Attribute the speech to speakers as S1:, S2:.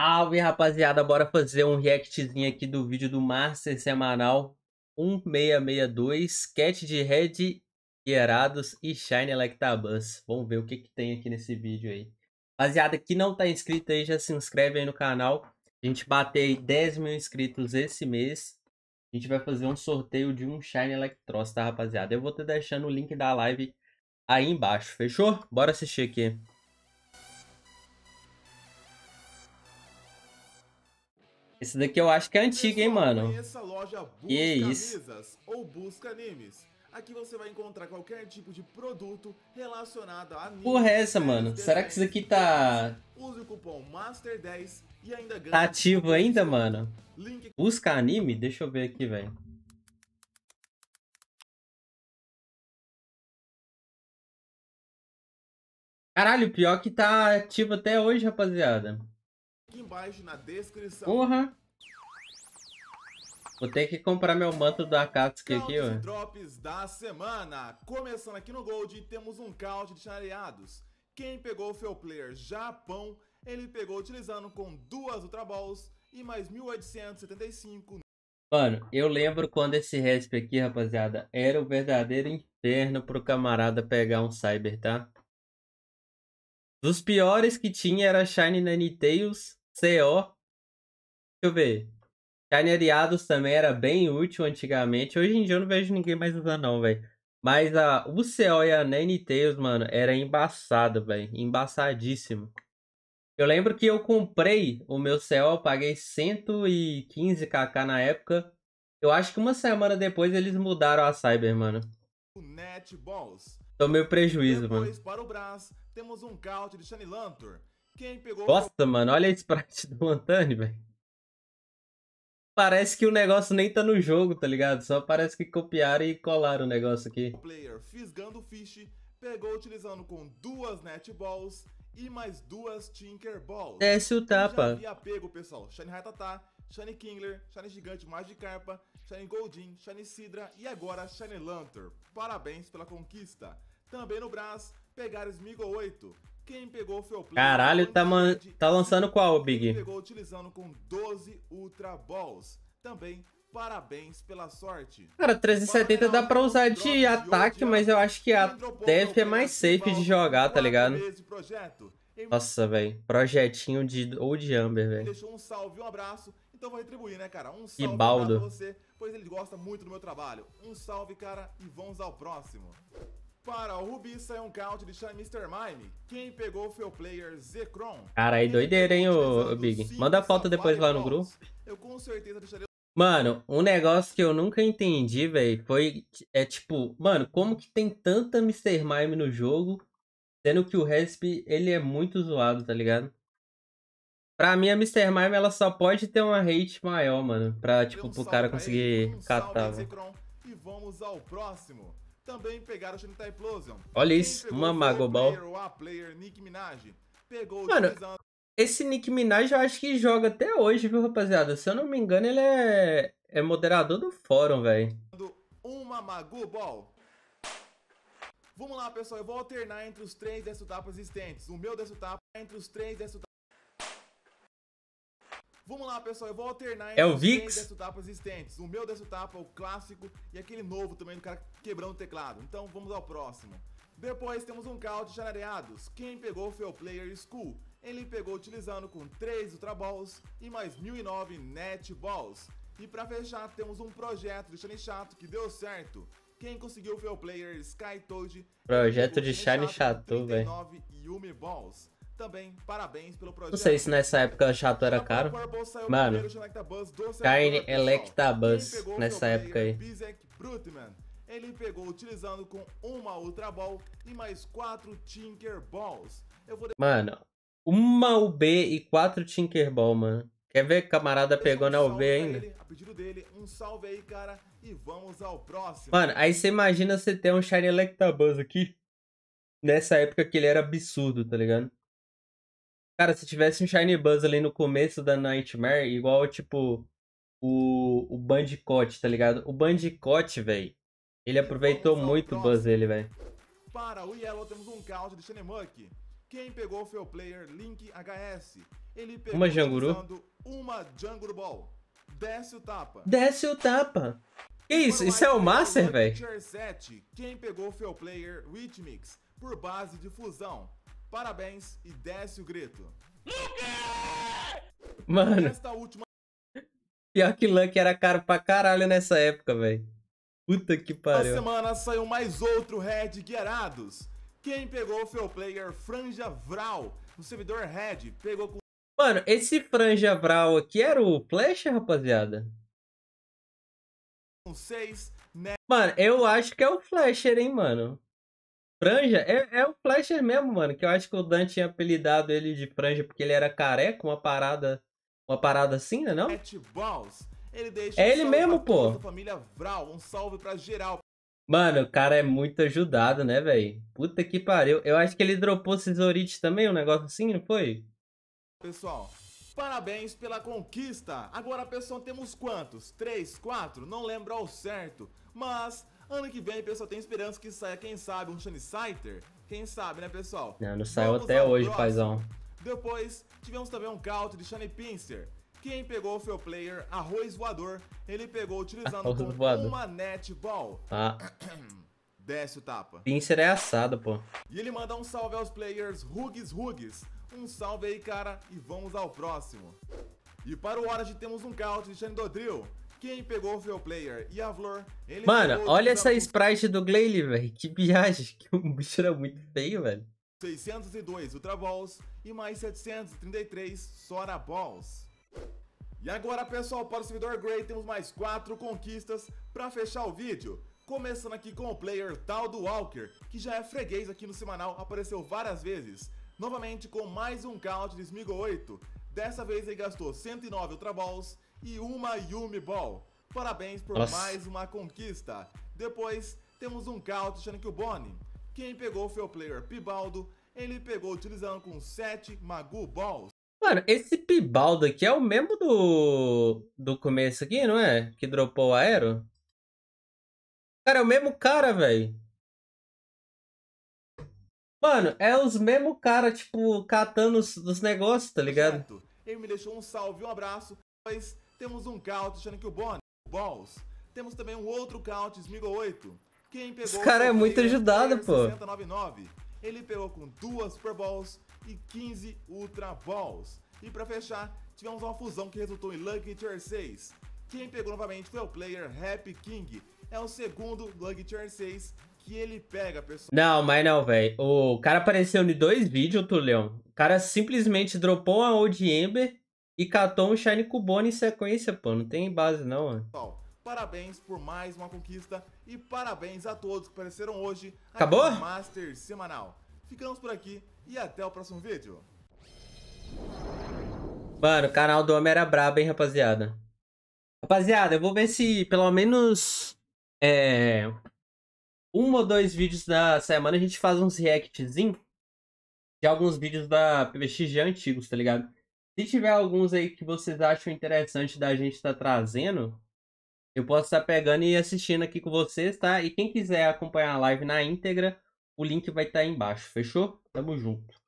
S1: Salve rapaziada, bora fazer um reactzinho aqui do vídeo do Master Semanal 1662, Cat de Red, Hierados e Shine Electabuzz. Vamos ver o que, que tem aqui nesse vídeo aí. Rapaziada, que não tá inscrito aí, já se inscreve aí no canal. A gente bateu 10 mil inscritos esse mês. A gente vai fazer um sorteio de um Shine Electross, tá rapaziada? Eu vou estar deixando o link da live aí embaixo, fechou? Bora assistir aqui. Esse daqui eu acho que é antigo, hein, mano? Conheça a loja
S2: Busca é isso? Camisas ou Busca Animes. Aqui você vai encontrar qualquer tipo de produto relacionado a Porra, é essa, mano? Será que isso aqui tá. Use o cupom MASTER10 e ainda ganha. Tá
S1: ativo ainda, mano? Link... Busca anime? Deixa eu ver aqui, velho.
S2: Caralho, pior que tá ativo até hoje, rapaziada aqui embaixo na descrição. Porra!
S1: Vou ter que comprar meu manto da Akatsuki aqui, ó.
S2: drops da semana. Começando aqui no Gold, temos um count de chaleados. Quem pegou o Fail Player Japão, ele pegou utilizando com duas Ultra Balls e mais 1875.
S1: Mano, eu lembro quando esse resp aqui, rapaziada, era o verdadeiro inferno pro camarada pegar um Cyber, tá? Dos piores que tinha era Shine Nanny Tails CO. Deixa eu ver. Chanereados também era bem útil antigamente. Hoje em dia eu não vejo ninguém mais usando, não, velho. Mas a UCO e a Nanny mano, era embaçada, velho. Embaçadíssimo. Eu lembro que eu comprei o meu CO, eu paguei 115kk na época. Eu acho que uma semana depois eles mudaram a Cyber, mano. Tomei o prejuízo, depois, mano.
S2: Para o Brás, temos um caute de Lantor nossa,
S1: mano, olha a sprite do Antani, velho. Parece que o negócio nem tá no jogo, tá ligado? Só parece que copiaram e colaram o negócio aqui.
S2: player fisgando o fish, pegou utilizando com duas netballs e mais duas tinkerballs. Desce o tapa. E apego, pessoal. Shane Ratatá, Shane Kingler, Shane Gigante Magikarpa, Shane Goldin, Shane Sidra e agora Shane Lantern. Parabéns pela conquista. Também no Brás, pegar Smeagol 8.
S1: Caralho, tá, man... tá lançando qual, Big? Pegou
S2: utilizando com 12 Ultra Balls. Também Parabéns pela sorte.
S1: Cara, 370 dá pra usar de ataque, mas eu acho que a TF é, é mais safe de jogar, tá ligado?
S2: Nossa, velho.
S1: Projetinho de ou de Amber, velho. Deixou
S2: um salve, um abraço. Então vou retribuir, né, cara? Um salve pra você, pois ele gosta muito do meu trabalho. Um salve, cara, e vamos ao próximo. Para o Rubi saiu um count de Chan Mr. Mime. Quem pegou foi o player Zekron.
S1: Cara, aí doideira, hein, o, o Big. Manda a foto depois lá no grupo.
S2: Eu com certeza deixaria
S1: Mano, um negócio que eu nunca entendi, velho, foi. É tipo, mano, como que tem tanta Mr. Mime no jogo, sendo que o Resp, ele é muito zoado, tá ligado? Pra mim, a Mr. Mime, ela só pode ter uma rate maior, mano, pra, tipo, um pro cara conseguir ele, um catar. Salve,
S2: e vamos ao próximo também pegaram o Shanita Implosion.
S1: Olha isso, uma Magobol. Mano, esse Nick Minaj eu acho que joga até hoje, viu, rapaziada? Se eu não me engano, ele é, é moderador do fórum, velho.
S2: Uma Magobol. Vamos lá, pessoal. Eu vou alternar entre os três desktop existentes. O meu desktop é entre os três desktop Vamos lá, pessoal, eu vou alternar entre é o Vix. existentes. O meu Desto tapa, é o clássico, e aquele novo também, do cara quebrando o teclado. Então vamos ao próximo. Depois temos um caos de charareados. Quem pegou foi o Player School. Ele pegou utilizando com 3 Ultra Balls e mais 1009 Net Balls. E para fechar, temos um projeto de Shiny Chato que deu certo. Quem
S1: conseguiu foi o player Sky Toad. Projeto de Shiny Chato, velho.
S2: e Yumi Balls. Também, parabéns pelo projeto. Não sei se nessa época o chato era caro. Mano, carne tá é Electabuzz nessa época aí. Bizek Brutman. Ele pegou utilizando com uma Ultra Ball e mais quatro Tinker Balls. Vou... Mano,
S1: uma UB e quatro Tinker Ball, mano. Quer ver que camarada pegou na UV ainda?
S2: Ele, dele, um aí, cara, Mano, aí
S1: você imagina você ter um Shiny Electabuzz aqui. Nessa época que ele era absurdo, tá ligado? Cara, se tivesse um Shiny Buzz ali no começo da Nightmare, igual, tipo, o, o Bandicoot, tá ligado? O Bandicoot, velho, ele aproveitou muito o Buzz, ele, velho.
S2: Para o Yellow, temos um de Quem pegou foi o player Link HS. Ele pegou uma Janguru. uma Janguru Ball. Desce o tapa. Desce
S1: o tapa. Que isso? Isso é o Master, velho?
S2: Quem pegou foi o player Rhythmix por base de fusão. Parabéns e desce o grito. Mano. Última...
S1: Pior que Lucky era caro pra caralho nessa época, velho. Puta que pariu. Essa
S2: semana saiu mais outro Red Guiarados. Quem pegou foi o player Franja Vral, O servidor Red. Pegou com. Mano, esse
S1: Franja Vral aqui era o Flecha, rapaziada?
S2: Com seis né?
S1: Mano, eu acho que é o Flasher, hein, mano. Franja é, é o Flasher mesmo, mano. Que eu acho que o Dan tinha apelidado ele de Franja porque ele era careca, uma parada. Uma parada assim, né? Não?
S2: Ele deixa é ele mesmo, pô. Família Vral, um salve pra geral.
S1: Mano, o cara é muito ajudado, né, velho? Puta que pariu. Eu acho que ele dropou Cisorite também, um negócio assim, não foi?
S2: Pessoal, parabéns pela conquista. Agora, pessoal, temos quantos? Três, quatro? Não lembro ao certo. Mas Ano que vem, pessoal, tem esperança que saia, quem sabe, um Shiny Scyther? Quem sabe, né, pessoal? Não, é, não saiu até hoje, próximo. paizão. Depois, tivemos também um caute de Shiny Pincer. Quem pegou foi o player Arroz Voador. Ele pegou utilizando uma netball. Ah. Desce o tapa.
S1: Pincer é assado, pô.
S2: E ele manda um salve aos players Rugs Rugs. Um salve aí, cara, e vamos ao próximo. E para o Orange temos um caute de Shane Dodrill. Quem pegou o Player e a Vlor. Mano,
S1: olha essa sprite do Glalie, velho. Que viagem. Que o bicho era muito feio, velho.
S2: 602 Ultra Balls e mais 733 Sora Balls. E agora, pessoal, para o servidor Grey temos mais 4 conquistas para fechar o vídeo. Começando aqui com o player tal do Walker, que já é freguês aqui no semanal, apareceu várias vezes. Novamente com mais um count de Smigo 8. Dessa vez ele gastou 109 Ultra Balls e uma Yumi Ball. Parabéns por Nossa. mais uma conquista. Depois temos um count achando que o Bonnie. Quem pegou foi o player Pibaldo. Ele pegou utilizando com 7 Magu Balls. Mano, esse Pibaldo
S1: aqui é o mesmo do, do começo aqui, não é? Que dropou o aero? Cara, é o mesmo cara, velho. Mano, é os mesmo cara, tipo, catando os, os negócios, tá ligado? Certo.
S2: Ele me deixou um salve, um abraço, pois temos um count achando que o Bonnie, é Balls. Temos também um outro count, Smigo 8. Quem pegou Esse cara é muito ajudado, pô. 699. Ele pegou com duas Super Balls e 15 Ultra Balls. E para fechar, tivemos uma fusão que resultou em Lucky Tier 6. Quem pegou novamente foi o player Happy King. É o segundo Lucky Tier 6 que ele pega, pessoal.
S1: Não, mas não, velho. O cara apareceu em dois vídeos, Tulhão. O cara simplesmente dropou a Old Ember e catou um Shine Cubone em sequência, pô. Não tem base, não, mano.
S2: Parabéns por mais uma conquista e parabéns a todos que apareceram hoje Acabou? Master Semanal. Ficamos por aqui e até o próximo vídeo.
S1: Mano, o canal do homem era brabo, hein, rapaziada. Rapaziada, eu vou ver se pelo menos é, um ou dois vídeos da semana a gente faz uns reactzinho de alguns vídeos da PVX já antigos, tá ligado? Se tiver alguns aí que vocês acham interessante da gente estar tá trazendo, eu posso estar tá pegando e assistindo aqui com vocês, tá? E quem quiser acompanhar a live na íntegra, o link vai estar tá aí embaixo, fechou? Tamo junto.